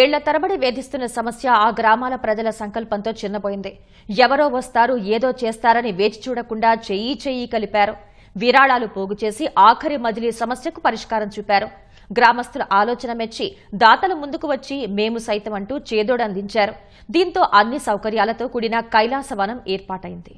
ఏళ్ల తరబడి వేధిస్తున్న సమస్య ఆ గ్రామాల ప్రజల సంకల్పంతో చిన్నపోయింది ఎవరో వస్తారు ఏదో చేస్తారని వేచి చూడకుండా చెయ్యి చెయ్యి కలిపారు విరాళాలు పోగు చేసి ఆఖరి మజిలీ సమస్యకు పరిష్కారం చూపారు గ్రామస్తుల ఆలోచన మెచ్చి దాతల ముందుకు వచ్చి మేము సైతం అంటూ చేదోడందించారు దీంతో అన్ని సౌకర్యాలతో కూడిన కైలాసవనం ఏర్పాటైంది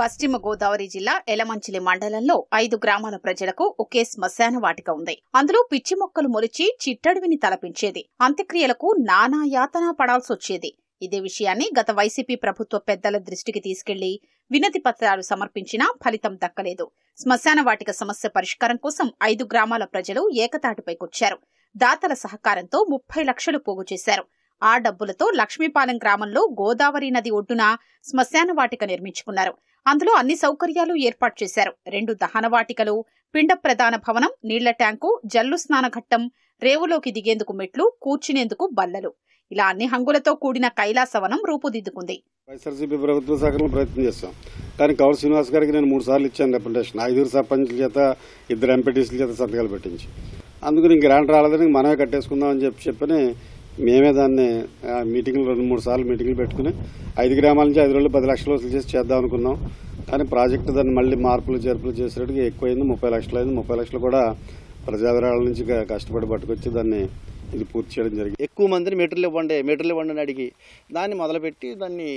పశ్చిమ గోదావరి జిల్లా ఎలమంచిలి మండలంలో ఐదు గ్రామాల ప్రజలకు ఒకే శ్మశాన వాటిక ఉంది అందులో పిచ్చి మొక్కలు మొలిచి చిట్టడివిని తలపించేది అంత్యక్రియలకు నానా యాతన పడాల్సొచ్చేది ఇదే విషయాన్ని గత వైసీపీ ప్రభుత్వ పెద్దల దృష్టికి తీసుకెళ్లి వినతి పత్రాలు సమర్పించినా ఫలితం దక్కలేదు శ్మశాన వాటిక సమస్య పరిష్కారం కోసం ఐదు గ్రామాల ప్రజలు ఏకతాటిపైకొచ్చారు దాతల సహకారంతో ముప్పై లక్షలు పోగు చేశారు ఆ డబ్బులతో లక్ష్మీపాలెం గ్రామంలో గోదావరి నది ఒడ్డున శ్మశాన వాటిక నిర్మించుకున్నారు అందులో అన్ని సౌకర్యాలు ఏర్పాటు చేశారు రెండు దహనవాటికలు పిండ ప్రధాన భవనం నీళ్ల ట్యాంకు జల్లు స్నానఘట్టం రేవులోకి దిగేందుకు మెట్లు కూర్చునేందుకు బల్లలు ఇలా అన్ని హంగులతో కూడిన కైలాసవనం రూపుదిద్దుకుంది వైఎస్ఆర్సీపీ ప్రభుత్వ శాఖలో ప్రయత్నం చేస్తాం కానీ కౌరు శ్రీనివాస్ గారికి నేను మూడు సార్లు ఇచ్చాను రిప్రజెంటేషన్ ఐదుగురు సర్పంచ్ల చేత ఇద్దరు ఎంపీటీసీల చేత సంతకాలు పెట్టించి అందుకని ఇంక గ్రాంట్ రాలేదని మనమే కట్టేసుకుందామని చెప్పి చెప్పని మేమే దాన్ని మీటింగ్లు రెండు మూడు సార్లు మీటింగ్లు పెట్టుకుని ఐదు గ్రామాల నుంచి ఐదు రోజులు పది లక్షలు వసూలు చేసి చేద్దాం అనుకున్నాం కానీ ప్రాజెక్టు దాన్ని మళ్ళీ మార్పులు చేర్పులు చేసేటికి ఎక్కువైంది ముప్పై లక్షలు అయింది ముప్పై లక్షలు కూడా ప్రజాదరాల నుంచి కష్టపడి పట్టుకొచ్చి దాన్ని ఇది పూర్తి చేయడం జరిగింది ఎక్కువ మందిని మీటర్లు ఇవ్వండి మీటర్లు ఇవ్వండి అని అడిగి దాన్ని మొదలుపెట్టి దాన్ని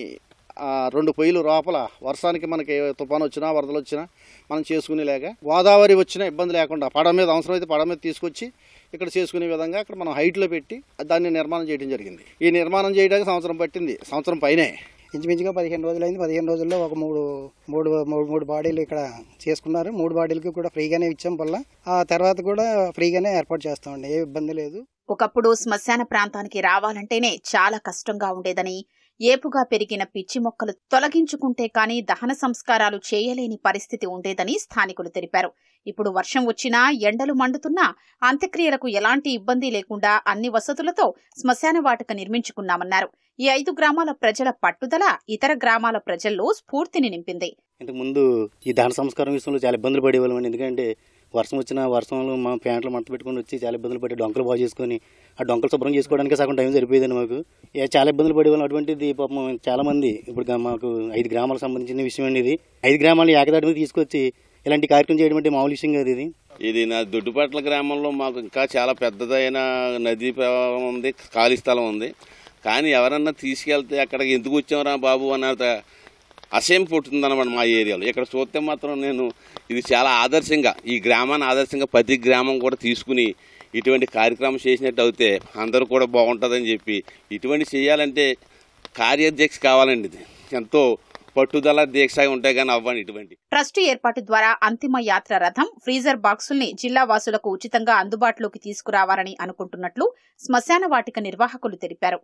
రెండు పొయ్యిలు లోపల వర్షానికి మనకి తుఫాను వచ్చినా వరదలు వచ్చినా మనం చేసుకునేలాగా గోదావరి వచ్చినా ఇబ్బంది లేకుండా పడ మీద అవసరమైతే పడ మీద తీసుకొచ్చి ఇక్కడ చేసుకునే విధంగా అక్కడ మనం హైట్లో పెట్టి దాన్ని నిర్మాణం చేయడం జరిగింది ఈ నిర్మాణం చేయడానికి సంవత్సరం పట్టింది సంవత్సరం పైనే ఇంచుమించుగా పదిహేను రోజులైంది పదిహేను రోజుల్లో ఒక మూడు మూడు మూడు బాడీలు ఇక్కడ చేసుకున్నారు మూడు బాడీలకి కూడా ఫ్రీగానే ఇచ్చాం వల్ల ఆ తర్వాత కూడా ఫ్రీగానే ఏర్పాటు చేస్తామండి ఏ ఇబ్బంది లేదు ఒకప్పుడు శ్మశాన ప్రాంతానికి రావాలంటేనే చాలా కష్టంగా ఉండేదని ఏపుగా పెరిగిన పిచ్చి మొక్కలు తొలగించుకుంటే కానీ దహన సంస్కారాలు చేయలేని పరిస్థితి ఉండేదని స్థానికులు తెలిపారు ఇప్పుడు వర్షం వచ్చినా ఎండలు మండుతున్నా అంత్యక్రియలకు ఎలాంటి ఇబ్బంది లేకుండా అన్ని వసతులతో శ్మశాన వాటిక నిర్మించుకున్నామన్నారు ఈ ఐదు గ్రామాల ప్రజల పట్టుదల ఇతర గ్రామాల ప్రజల్లో స్ఫూర్తిని నింపింది ముందు ఈ దహన సంస్కారం విషయంలో చాలా ఇబ్బందులు పడేవాళ్ళం ఎందుకంటే వర్షం వచ్చిన వర్షంలో మా ప్యాంట్లు మంట పెట్టుకుని వచ్చి చాలా ఇబ్బందులు పడి డొంకలు బాగు చేసుకొని ఆ డొంకలు శుభ్రం చేసుకోవడానికి సగం టైం సరిపోయేదండి మాకు చాలా ఇబ్బందులు వాళ్ళు అటువంటిది పాపం చాలామంది ఇప్పుడు మాకు ఐదు గ్రామాలకు సంబంధించిన విషయం అండి ఇది ఐదు గ్రామాలు ఏకదాటి మీద తీసుకొచ్చి ఇలాంటి కార్యక్రమం చేయడం అంటే మామూలు విషయం కాదు ఇది ఇది నా దుడ్డుపట్ల గ్రామంలో మాకు ఇంకా చాలా పెద్దదైన నదీ ప్రవాహం ఉంది ఖాళీ స్థలం ఉంది కానీ ఎవరన్నా తీసుకెళ్తే అక్కడికి ఎందుకు వచ్చామరా బాబు అన్నారు అసహ్యం పుట్టిందన్నమాట మా ఏరియాలో ఇక్కడ చూస్తే మాత్రం నేను ఇది చాలా ఆదర్శంగా ఈ గ్రామాన్ని ఆదర్శంగా ప్రతి గ్రామం కూడా తీసుకుని ఇటువంటి కార్యక్రమం చేసినట్టు అయితే అందరూ కూడా బాగుంటుందని చెప్పి ఇటువంటి చేయాలంటే కార్యాధ్యక్ష కావాలండి ఇది ఎంతో పట్టుదల దీక్ష ఉంటాయి కానీ అవ్వండి ఇటువంటి ట్రస్ట్ ఏర్పాటు ద్వారా అంతిమ యాత్ర రథం ఫ్రీజర్ బాక్సుల్ని జిల్లా వాసులకు ఉచితంగా అందుబాటులోకి తీసుకురావాలని అనుకుంటున్నట్లు శ్మశాన వాటిక నిర్వాహకులు తెలిపారు